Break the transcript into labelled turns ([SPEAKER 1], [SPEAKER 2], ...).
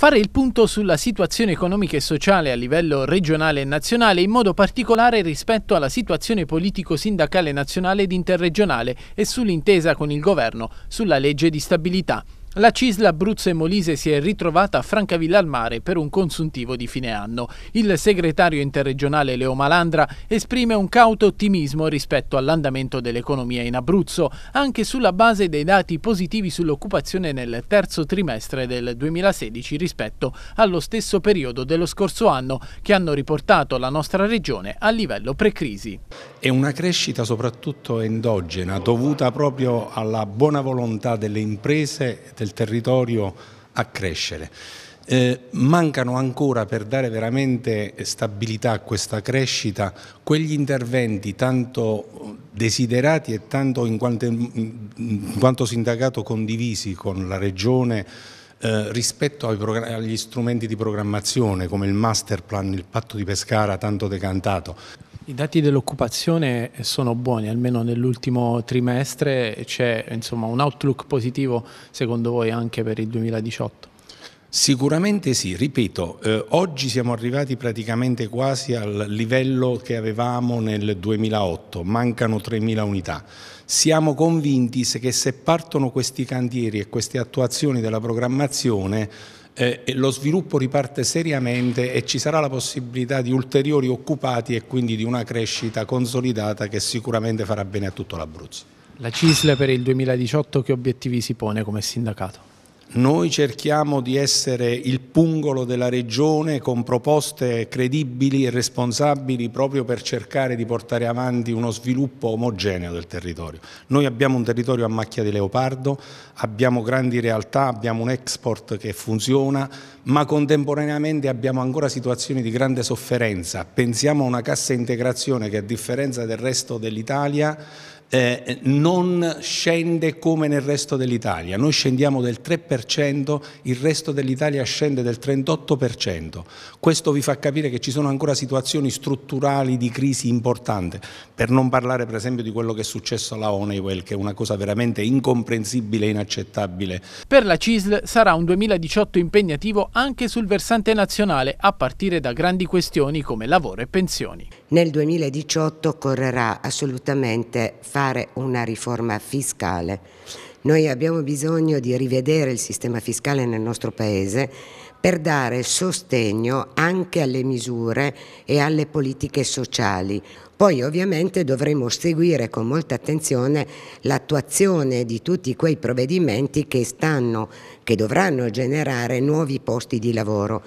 [SPEAKER 1] Fare il punto sulla situazione economica e sociale a livello regionale e nazionale, in modo particolare rispetto alla situazione politico-sindacale nazionale ed interregionale e sull'intesa con il governo sulla legge di stabilità. La Cisla Abruzzo e Molise si è ritrovata a Francavilla al Mare per un consuntivo di fine anno. Il segretario interregionale Leo Malandra esprime un cauto ottimismo rispetto all'andamento dell'economia in Abruzzo, anche sulla base dei dati positivi sull'occupazione nel terzo trimestre del 2016 rispetto allo stesso periodo dello scorso anno, che hanno riportato la nostra regione
[SPEAKER 2] a livello pre-crisi. È una crescita soprattutto endogena, dovuta proprio alla buona volontà delle imprese permette il territorio a crescere. Eh, mancano ancora per dare veramente stabilità a questa crescita quegli interventi tanto desiderati e tanto in quanto, in quanto sindacato condivisi con la Regione eh, rispetto agli strumenti di programmazione come il master plan, il patto di Pescara tanto decantato. I dati dell'occupazione sono
[SPEAKER 1] buoni, almeno nell'ultimo trimestre
[SPEAKER 2] c'è insomma, un outlook positivo secondo voi anche per il 2018? Sicuramente sì, ripeto, eh, oggi siamo arrivati praticamente quasi al livello che avevamo nel 2008, mancano 3.000 unità. Siamo convinti che se partono questi cantieri e queste attuazioni della programmazione eh, lo sviluppo riparte seriamente e ci sarà la possibilità di ulteriori occupati e quindi di una crescita consolidata che sicuramente farà bene a tutto l'Abruzzo. La CISL per il 2018 che obiettivi si pone come sindacato? Noi cerchiamo di essere il pungolo della regione con proposte credibili e responsabili proprio per cercare di portare avanti uno sviluppo omogeneo del territorio. Noi abbiamo un territorio a macchia di leopardo, abbiamo grandi realtà, abbiamo un export che funziona, ma contemporaneamente abbiamo ancora situazioni di grande sofferenza. Pensiamo a una cassa integrazione che a differenza del resto dell'Italia eh, non scende come nel resto dell'Italia, noi scendiamo del 3%, il resto dell'Italia scende del 38%, questo vi fa capire che ci sono ancora situazioni strutturali di crisi importante, per non parlare per esempio di quello che è successo alla Honeywell che è una cosa veramente incomprensibile e inaccettabile.
[SPEAKER 1] Per la CISL sarà un 2018 impegnativo anche sul versante nazionale a partire da grandi questioni come lavoro e pensioni.
[SPEAKER 3] Nel 2018 occorrerà assolutamente fare fare una riforma fiscale. Noi abbiamo bisogno di rivedere il sistema fiscale nel nostro Paese per dare sostegno anche alle misure e alle politiche sociali. Poi ovviamente dovremo seguire con molta attenzione l'attuazione di tutti quei provvedimenti che, stanno, che dovranno generare nuovi posti di lavoro.